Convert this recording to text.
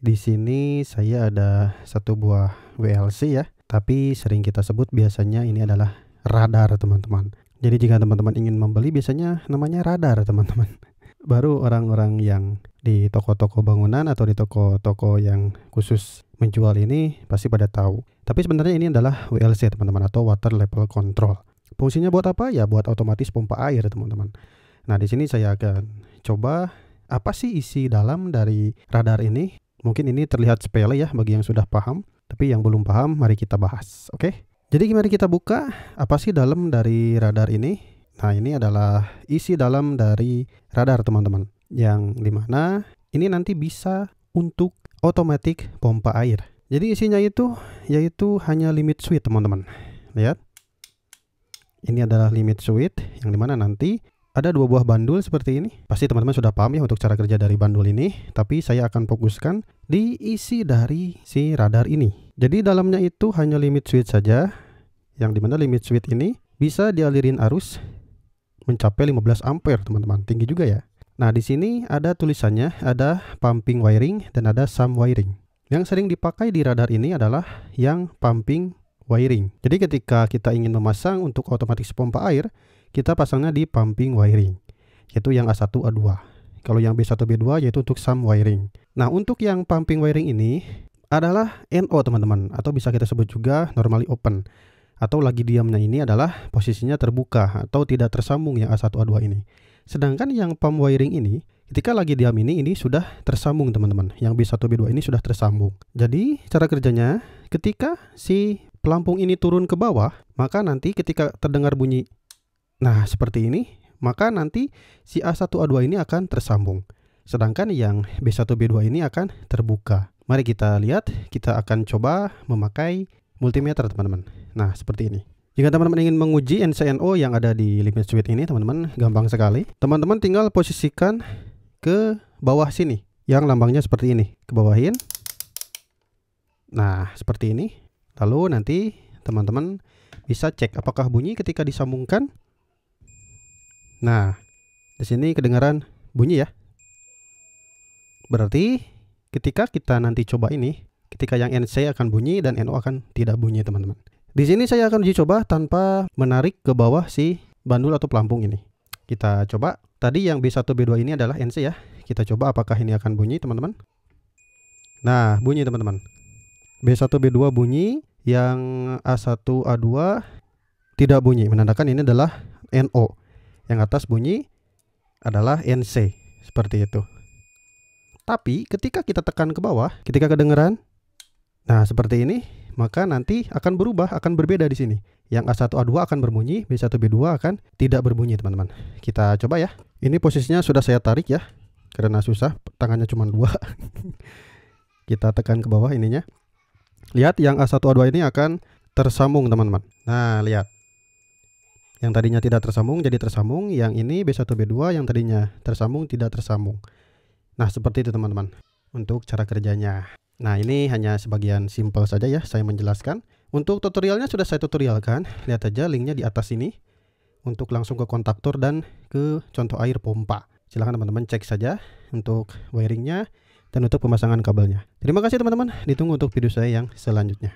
Di sini saya ada satu buah WLC ya, tapi sering kita sebut biasanya ini adalah radar teman-teman. Jadi jika teman-teman ingin membeli biasanya namanya radar teman-teman. Baru orang-orang yang di toko-toko bangunan atau di toko-toko yang khusus menjual ini pasti pada tahu. Tapi sebenarnya ini adalah WLC teman-teman atau water level control. Fungsinya buat apa? Ya buat otomatis pompa air teman-teman. Nah di sini saya akan coba apa sih isi dalam dari radar ini Mungkin ini terlihat sepele ya bagi yang sudah paham, tapi yang belum paham mari kita bahas. Oke. Okay? Jadi mari kita buka apa sih dalam dari radar ini? Nah, ini adalah isi dalam dari radar teman-teman. Yang dimana ini nanti bisa untuk otomatis pompa air. Jadi isinya itu yaitu hanya limit switch teman-teman. Lihat. Ini adalah limit switch yang dimana nanti ada dua buah bandul seperti ini. Pasti teman-teman sudah paham ya untuk cara kerja dari bandul ini, tapi saya akan fokuskan di isi dari si radar ini. Jadi dalamnya itu hanya limit switch saja, yang dimana limit switch ini bisa dialirin arus mencapai 15 ampere teman-teman, tinggi juga ya. Nah di sini ada tulisannya, ada pumping wiring dan ada sum wiring. Yang sering dipakai di radar ini adalah yang pumping wiring. Jadi ketika kita ingin memasang untuk otomatis pompa air, kita pasangnya di pumping wiring yaitu yang A1 A2 kalau yang B1 B2 yaitu untuk sum wiring nah untuk yang pumping wiring ini adalah NO teman-teman atau bisa kita sebut juga normally open atau lagi diamnya ini adalah posisinya terbuka atau tidak tersambung yang A1 A2 ini sedangkan yang pump wiring ini Ketika lagi diam ini, ini sudah tersambung teman-teman. Yang B1, B2 ini sudah tersambung. Jadi cara kerjanya, ketika si pelampung ini turun ke bawah, maka nanti ketika terdengar bunyi Nah, seperti ini, maka nanti si A1A2 ini akan tersambung. Sedangkan yang B1B2 ini akan terbuka. Mari kita lihat, kita akan coba memakai multimeter, teman-teman. Nah, seperti ini. Jika teman-teman ingin menguji NCNO yang ada di limit switch ini, teman-teman, gampang sekali. Teman-teman tinggal posisikan ke bawah sini, yang lambangnya seperti ini. Ke bawahin. Nah, seperti ini. Lalu nanti teman-teman bisa cek apakah bunyi ketika disambungkan Nah, di sini kedengaran bunyi ya. Berarti ketika kita nanti coba ini, ketika yang NC akan bunyi dan NO akan tidak bunyi, teman-teman. Di sini saya akan uji coba tanpa menarik ke bawah si bandul atau pelampung ini. Kita coba. Tadi yang B1 B2 ini adalah NC ya. Kita coba apakah ini akan bunyi, teman-teman. Nah, bunyi teman-teman. B1 B2 bunyi, yang A1 A2 tidak bunyi, menandakan ini adalah NO. Yang atas bunyi adalah NC seperti itu. Tapi ketika kita tekan ke bawah, ketika kedengeran nah seperti ini, maka nanti akan berubah, akan berbeda di sini. Yang A1 A2 akan berbunyi, B1 B2 akan tidak berbunyi, teman-teman. Kita coba ya. Ini posisinya sudah saya tarik ya. Karena susah, tangannya cuma dua. kita tekan ke bawah ininya. Lihat yang A1 A2 ini akan tersambung, teman-teman. Nah, lihat. Yang tadinya tidak tersambung jadi tersambung, yang ini B1 B2 yang tadinya tersambung tidak tersambung. Nah, seperti itu teman-teman untuk cara kerjanya. Nah, ini hanya sebagian simple saja ya saya menjelaskan. Untuk tutorialnya sudah saya tutorialkan. Lihat aja linknya di atas ini. Untuk langsung ke kontaktor dan ke contoh air pompa. Silahkan teman-teman cek saja untuk wiringnya dan untuk pemasangan kabelnya. Terima kasih teman-teman. Ditunggu untuk video saya yang selanjutnya.